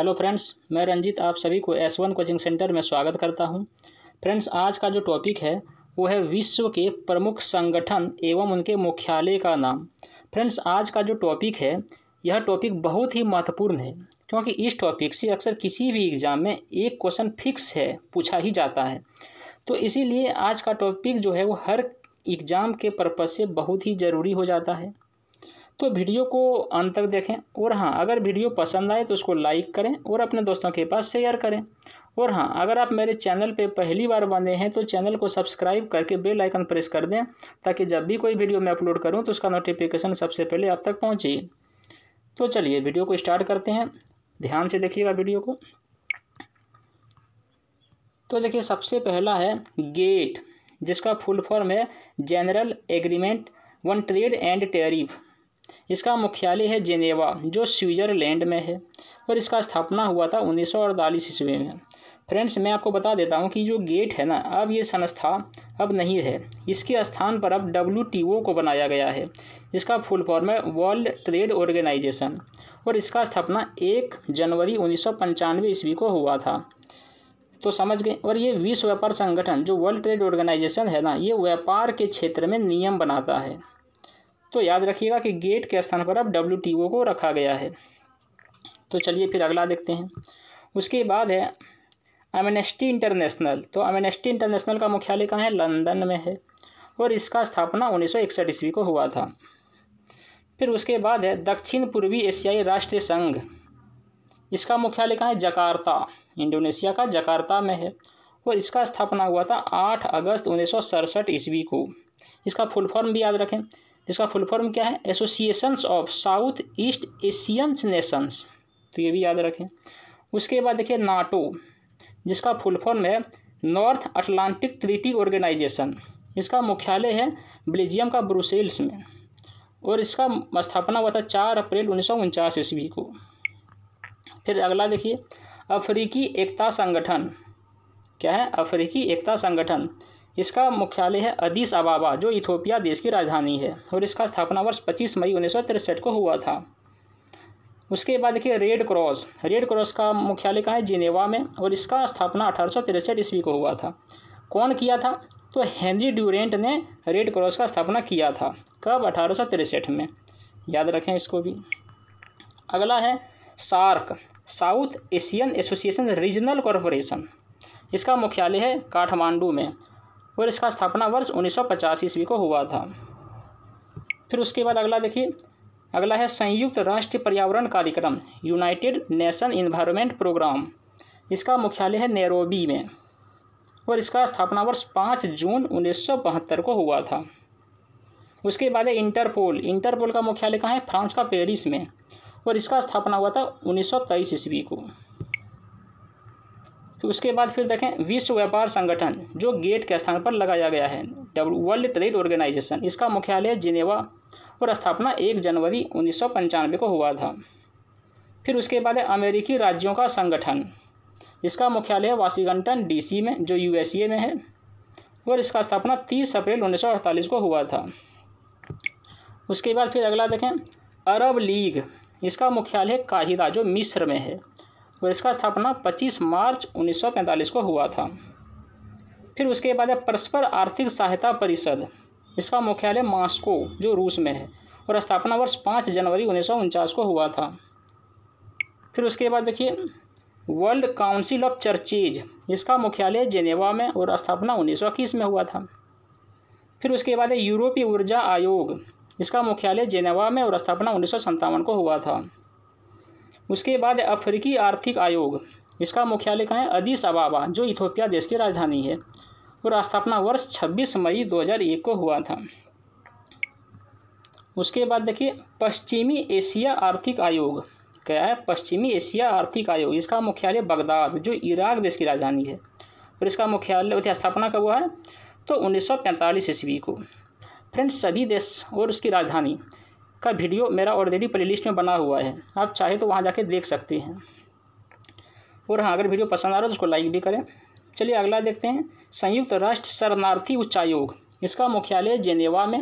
hello friends मैं रंजीत आप सभी को एस वन कोचिंग सेंटर में स्वागत करता हूं फ्रेंड्स आज का जो टॉपिक है वो है विश्व के प्रमुख संगठन एवं उनके मुख्यालय का नाम फ्रेंड्स आज का जो टॉपिक है यह टॉपिक बहुत ही महत्वपूर्ण है क्योंकि इस टॉपिक से अक्सर किसी भी एग्ज़ाम में एक क्वेश्चन फिक्स है पूछा ही जाता है तो इसीलिए आज का टॉपिक जो है वो हर एग्ज़ाम के पर्पज़ से बहुत ही ज़रूरी हो जाता है तो वीडियो को अंत तक देखें और हाँ अगर वीडियो पसंद आए तो उसको लाइक करें और अपने दोस्तों के पास शेयर करें और हाँ अगर आप मेरे चैनल पे पहली बार बने हैं तो चैनल को सब्सक्राइब करके बेल आइकन प्रेस कर दें ताकि जब भी कोई वीडियो मैं अपलोड करूँ तो उसका नोटिफिकेशन सबसे पहले आप तक पहुँचे तो चलिए वीडियो को स्टार्ट करते हैं ध्यान से देखिएगा वीडियो को तो देखिए सबसे पहला है गेट जिसका फुल फॉर्म है General Agreement on Trade and Tariff इसका मुख्यालय है जेनेवा जो स्विट्ज़रलैंड में है और इसका स्थापना हुआ था उन्नीस ईस्वी में फ्रेंड्स मैं आपको बता देता हूँ कि जो गेट है ना अब ये संस्था अब नहीं है इसके स्थान पर अब डब्ल्यू को बनाया गया है जिसका फुल फॉर्म है वर्ल्ड ट्रेड ऑर्गेनाइजेशन और इसका स्थापना एक जनवरी उन्नीस ईस्वी को हुआ था तो समझ गए और ये विश्व व्यापार संगठन जो वर्ल्ड ट्रेड ऑर्गेनाइजेशन है ना ये व्यापार के क्षेत्र में नियम बनाता है तो याद रखिएगा कि गेट के स्थान पर अब डब्ल्यू को रखा गया है तो चलिए फिर अगला देखते हैं उसके बाद है एमनेस्टी इंटरनेशनल तो एमनेस्टी इंटरनेशनल का मुख्यालय कहाँ है लंदन में है और इसका स्थापना उन्नीस सौ ईस्वी को हुआ था फिर उसके बाद है दक्षिण पूर्वी एशियाई राष्ट्रीय संघ इसका मुख्यालय कहाँ है जकार्ता इंडोनेशिया का जकार्ता में है और इसका स्थापना हुआ था आठ अगस्त उन्नीस ईस्वी को इसका फुल फॉर्म भी याद रखें जिसका फुल फॉर्म क्या है Associations of South East Asians Nations तो ये भी याद रखें उसके बाद देखिए नाटो जिसका फुल फॉर्म है नॉर्थ अटलांटिक ट्रीटी ऑर्गेनाइजेशन इसका मुख्यालय है बेल्जियम का ब्रुसेल्स में और इसका स्थापना हुआ था चार अप्रैल उन्नीस सौ ईस्वी को फिर अगला देखिए अफ्रीकी एकता संगठन क्या है अफ्रीकी एकता संगठन इसका मुख्यालय है अदीस अबाबा जो इथोपिया देश की राजधानी है और इसका स्थापना वर्ष पच्चीस मई उन्नीस को हुआ था उसके बाद देखिए रेड क्रॉस रेड क्रॉस का मुख्यालय कहाँ है जिनेवा में और इसका स्थापना अठारह ईस्वी को हुआ था कौन किया था तो हेनरी ड्यूरेंट ने रेड क्रॉस का स्थापना किया था कब अठारह में याद रखें इसको भी अगला है SAARC South Asian Association Regional Corporation इसका मुख्यालय है काठमांडू में और इसका स्थापना वर्ष उन्नीस सौ ईस्वी को हुआ था फिर उसके बाद अगला देखिए अगला है संयुक्त राष्ट्र पर्यावरण कार्यक्रम यूनाइटेड नेशन इन्वायरमेंट प्रोग्राम इसका मुख्यालय है नैरोबी में और इसका स्थापना वर्ष पाँच जून उन्नीस को हुआ था उसके बाद है इंटरपोल इंटरपोल का मुख्यालय कहाँ है फ्रांस का पेरिस में और इसका स्थापना हुआ था उन्नीस ईस्वी को फिर उसके बाद फिर देखें विश्व व्यापार संगठन जो गेट के स्थान पर लगाया गया है वर्ल्ड ट्रेड ऑर्गेनाइजेशन इसका मुख्यालय जिनेवा और स्थापना एक जनवरी उन्नीस को हुआ था फिर उसके बाद है अमेरिकी राज्यों का संगठन इसका मुख्यालय वाशिंगटन डीसी में जो यूएसए में है और इसका स्थापना 30 अप्रैल 1948 को हुआ था उसके बाद फिर अगला देखें अरब लीग इसका मुख्यालय काहिरा जो मिस्र में है और तो इसका स्थापना 25 मार्च 1945 को हुआ था फिर उसके बाद है परस्पर आर्थिक सहायता परिषद इसका मुख्यालय मास्को जो रूस में है और स्थापना वर्ष पाँच जनवरी उन्नीस को हुआ था फिर उसके बाद देखिए वर्ल्ड काउंसिल ऑफ चर्चेज इसका मुख्यालय जेनेवा में और स्थापना उन्नीस में हुआ था फिर उसके बाद है यूरोपीय ऊर्जा आयोग इसका मुख्यालय जेनेवा में और स्थापना उन्नीस को हुआ था उसके बाद अफ्रीकी आर्थिक आयोग इसका मुख्यालय कहाँ है अदिस अबाबा जो इथोपिया देश की राजधानी है और स्थापना वर्ष 26 मई 2001 को हुआ था उसके बाद देखिए पश्चिमी एशिया आर्थिक आयोग क्या है पश्चिमी एशिया आर्थिक आयोग इसका मुख्यालय बगदाद जो इराक देश की राजधानी है और इसका मुख्यालय स्थापना कब हुआ है तो 1945 ईस्वी को फ्रेंड्स सभी देश और उसकी राजधानी का वीडियो मेरा ऑलरेडी प्लेलिस्ट में बना हुआ है आप चाहे तो वहाँ जाके देख सकते हैं और हाँ अगर वीडियो पसंद आ रहा है तो उसको लाइक भी करें चलिए अगला देखते हैं संयुक्त राष्ट्र शरणार्थी उच्चायोग इसका मुख्यालय जेनेवा में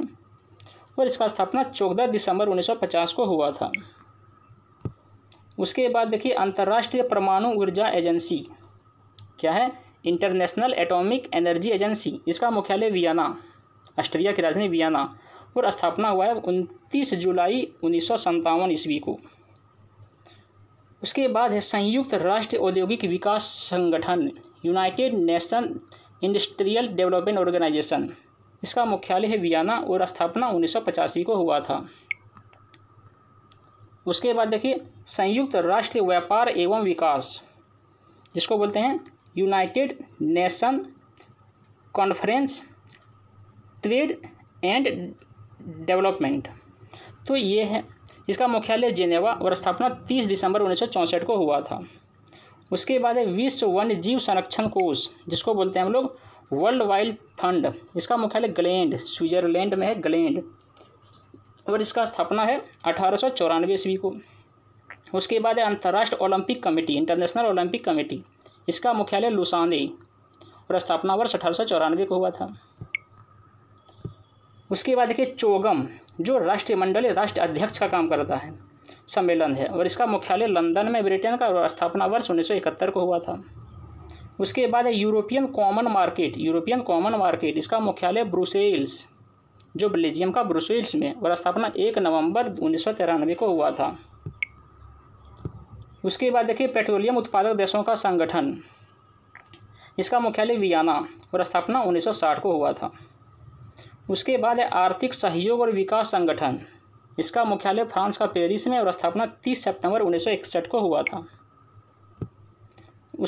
और इसका स्थापना चौदह दिसंबर 1950 को हुआ था उसके बाद देखिए अंतर्राष्ट्रीय परमाणु ऊर्जा एजेंसी क्या है इंटरनेशनल एटॉमिक एनर्जी एजेंसी इसका मुख्यालय वियना ऑस्ट्रिया की राजधानी वियना और स्थापना हुआ है उनतीस जुलाई उन्नीस ईस्वी को उसके बाद है संयुक्त राष्ट्र औद्योगिक विकास संगठन United Nation Industrial Development Organisation इसका मुख्यालय है वियना और स्थापना उन्नीस को हुआ था उसके बाद देखिए संयुक्त राष्ट्र व्यापार एवं विकास जिसको बोलते हैं United Nation Conference Trade and Development तो ये है इसका मुख्यालय जेनेवा और स्थापना 30 दिसंबर उन्नीस को हुआ था उसके बाद है विश्व वन्य जीव संरक्षण कोष जिसको बोलते हैं हम लोग वर्ल्ड वाइल्ड फंड इसका मुख्यालय ग्लैंड स्विट्जरलैंड में है ग्लैंड और इसका स्थापना है अठारह ईस्वी को उसके बाद है अंतर्राष्ट्रीय Olympic Committee International Olympic Committee इसका मुख्यालय लुसाने और स्थापना वर्ष अठारह को हुआ था उसके बाद देखिए चोगम जो राष्ट्रमंडलीय राष्ट्र अध्यक्ष का काम करता है सम्मेलन है और इसका मुख्यालय लंदन में ब्रिटेन का स्थापना वर्ष उन्नीस को हुआ था उसके बाद है European Common Market European Common Market इसका मुख्यालय ब्रुसेल्स जो बेल्जियम का ब्रुसेल्स में और स्थापना एक नवंबर उन्नीस को हुआ था उसके बाद देखिए पेट्रोलियम उत्पादक देशों का संगठन इसका मुख्यालय वियाना और स्थापना 1960 को हुआ था उसके बाद है आर्थिक सहयोग और विकास संगठन इसका मुख्यालय फ्रांस का पेरिस में और स्थापना 30 सितंबर 1961 को हुआ था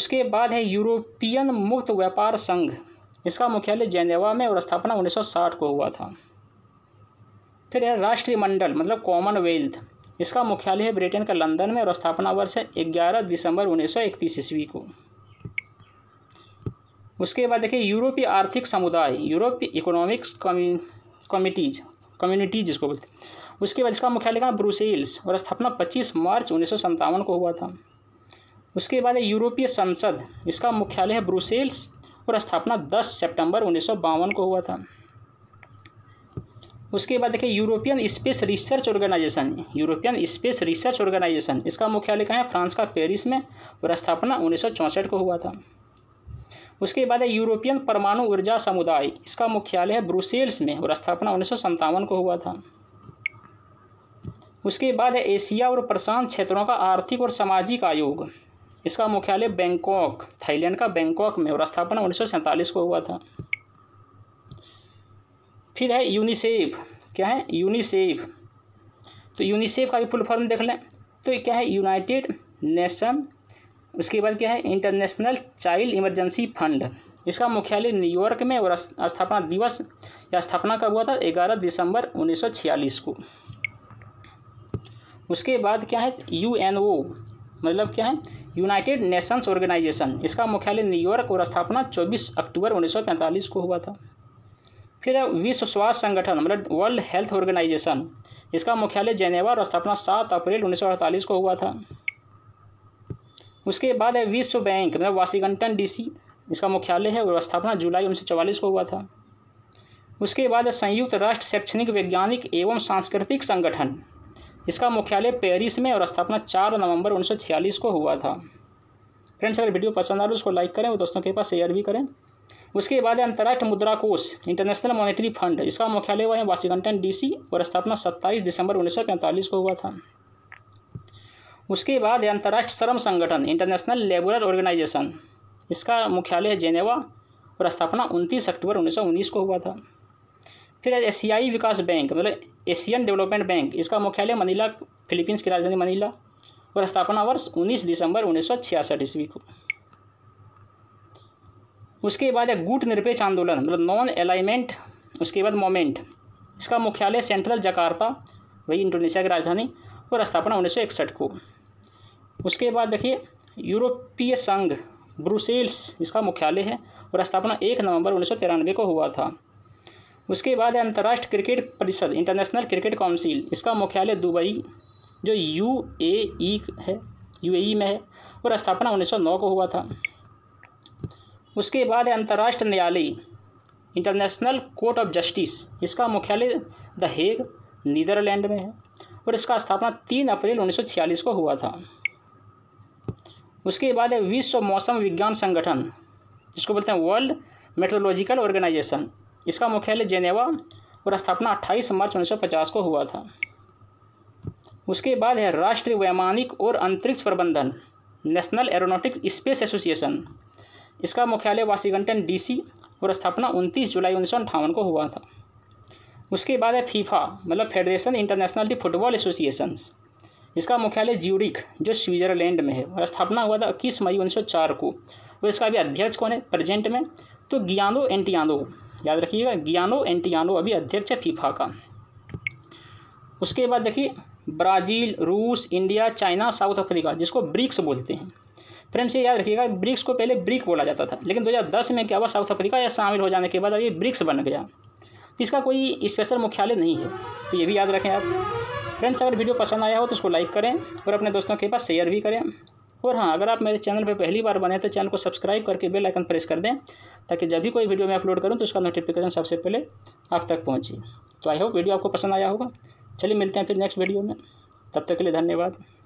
उसके बाद है यूरोपियन मुक्त व्यापार संघ इसका मुख्यालय जेनेवा में और स्थापना 1960 को हुआ था फिर है मंडल मतलब कॉमनवेल्थ इसका मुख्यालय है ब्रिटेन का लंदन में और स्थापना वर्ष है ग्यारह दिसंबर उन्नीस ईस्वी को उसके बाद देखिए यूरोपीय आर्थिक समुदाय यूरोपीय इकोनॉमिक्स कमिटीज कम्युनिटी जिसको बोलते हैं उसके बाद इसका मुख्यालय कहाँ ब्रुसेल्स और स्थापना 25 मार्च उन्नीस को हुआ था उसके बाद है यूरोपीय संसद इसका मुख्यालय है ब्रुसेल्स और स्थापना 10 सितंबर उन्नीस को हुआ था उसके बाद देखिए European Space Research Organisation European Space Research Organisation इसका मुख्यालय कहाँ है फ्रांस का पेरिस में और स्थापना उन्नीस को हुआ था उसके बाद है यूरोपियन परमाणु ऊर्जा समुदाय इसका मुख्यालय है ब्रुसेल्स में और स्थापना उन्नीस को हुआ था उसके बाद है एशिया और प्रशांत क्षेत्रों का आर्थिक और सामाजिक आयोग इसका मुख्यालय बैंकॉक थाईलैंड का बैंकॉक में और स्थापना उन्नीस को हुआ था फिर है यूनिसेफ क्या है यूनिसेफ तो यूनिसेफ का भी फुल फॉर्म देख लें तो क्या है यूनाइटेड नेशन उसके बाद क्या है इंटरनेशनल चाइल्ड इमरजेंसी फंड इसका मुख्यालय न्यूयॉर्क में और स्थापना दिवस या स्थापना कब हुआ था ग्यारह दिसंबर उन्नीस को उसके बाद क्या है यू मतलब क्या है यूनाइटेड नेशंस ऑर्गेनाइजेशन इसका मुख्यालय न्यूयॉर्क और स्थापना 24 अक्टूबर 1945 को हुआ था फिर विश्व स्वास्थ्य संगठन मतलब वर्ल्ड हेल्थ ऑर्गेनाइजेशन इसका मुख्यालय जेनेवा और स्थापना 7 अप्रैल 1948 को हुआ था उसके बाद है विश्व बैंक मतलब वाशिंगटन डीसी इसका मुख्यालय है और स्थापना जुलाई उन्नीस को हुआ था उसके बाद है संयुक्त राष्ट्र शैक्षणिक वैज्ञानिक एवं सांस्कृतिक संगठन इसका मुख्यालय पेरिस में और स्थापना चार नवंबर छियालीस को हुआ था फ्रेंड्स अगर वीडियो पसंद आ रहा उसको लाइक करें और दोस्तों के पास शेयर भी करें उसके बाद है अंतर्राष्ट्रीय मुद्रा कोष इंटरनेशनल मॉनेटरी फंड इसका मुख्यालय हुआ है वाशिंगटन डीसी और स्थापना सत्ताईस दिसंबर पैंतालीस को हुआ था उसके बाद है अंतर्राष्ट्रीय श्रम संगठन इंटरनेशनल लेबर ऑर्गेनाइजेशन इसका मुख्यालय है जेनेवा और स्थापना उनतीस अक्टूबर 1919 को हुआ था फिर एशियाई विकास बैंक मतलब एशियन डेवलपमेंट बैंक इसका मुख्यालय मनीला फिलीपींस की राजधानी मनीला और स्थापना वर्ष 19 दिसंबर उन्नीस सौ ईस्वी को उसके बाद है गुट निरपेक्ष आंदोलन मतलब नॉन अलाइनमेंट उसके बाद मोमेंट इसका मुख्यालय सेंट्रल जकार्ता वही इंडोनेशिया की राजधानी और स्थापना उन्नीस को उसके बाद देखिए यूरोपीय संघ ब्रुसेल्स इसका मुख्यालय है और स्थापना एक नवंबर उन्नीस को हुआ था उसके बाद अंतर्राष्ट्रीय क्रिकेट परिषद इंटरनेशनल क्रिकेट काउंसिल इसका मुख्यालय दुबई जो यू ए ई है यू ए ई में है और स्थापना 1909 को हुआ था उसके बाद अंतर्राष्ट्रीय न्यायालय इंटरनेशनल कोर्ट ऑफ जस्टिस इसका मुख्यालय द हेग नीदरलैंड में है और इसका स्थापना तीन अप्रैल 1946 को हुआ था उसके बाद है विश्व मौसम विज्ञान संगठन जिसको बोलते हैं वर्ल्ड मेट्रोलॉजिकल ऑर्गेनाइजेशन इसका मुख्यालय जेनेवा और स्थापना 28 मार्च 1950 को हुआ था उसके बाद है राष्ट्रीय वैमानिक और अंतरिक्ष प्रबंधन नेशनल एरोनॉटिक्स स्पेस एसोसिएशन इसका मुख्यालय वाशिंगटन डीसी और स्थापना 29 जुलाई उन्नीस को हुआ था उसके बाद है फीफा मतलब Federation International de Football Associations जिसका मुख्यालय ज्यूरिक जो स्विट्जरलैंड में है स्थापना हुआ था इक्कीस मई उन्नीस को वो इसका अभी अध्यक्ष कौन है प्रेजेंट में तो गियानो एंटियानो याद रखिएगा गियानो एंटियानो अभी अध्यक्ष है फीफा का उसके बाद देखिए ब्राज़ील रूस इंडिया चाइना साउथ अफ्रीका जिसको ब्रिक्स बोलते हैं फ्रेंड्स ये याद रखिएगा ब्रिक्स को पहले ब्रिक बोला जाता था लेकिन 2010 में क्या हुआ साउथ अफ्रीका या शामिल हो जाने के बाद अभी ब्रिक्स बन गया इसका कोई स्पेशल मुख्यालय नहीं है तो ये भी याद रखें आप फ्रेंड्स अगर वीडियो पसंद आया हो तो उसको लाइक करें और अपने दोस्तों के पास शेयर भी करें और हाँ अगर आप मेरे चैनल पर पहली बार बने तो चैनल को सब्सक्राइब करके बेल आइकन प्रेस कर दें ताकि जब भी कोई वीडियो मैं अपलोड करूँ तो उसका नोटिफिकेशन सबसे पहले आप तक पहुँचे तो आई होप वीडियो आपको पसंद आया होगा चलिए मिलते हैं फिर नेक्स्ट वीडियो में तब तक के लिए धन्यवाद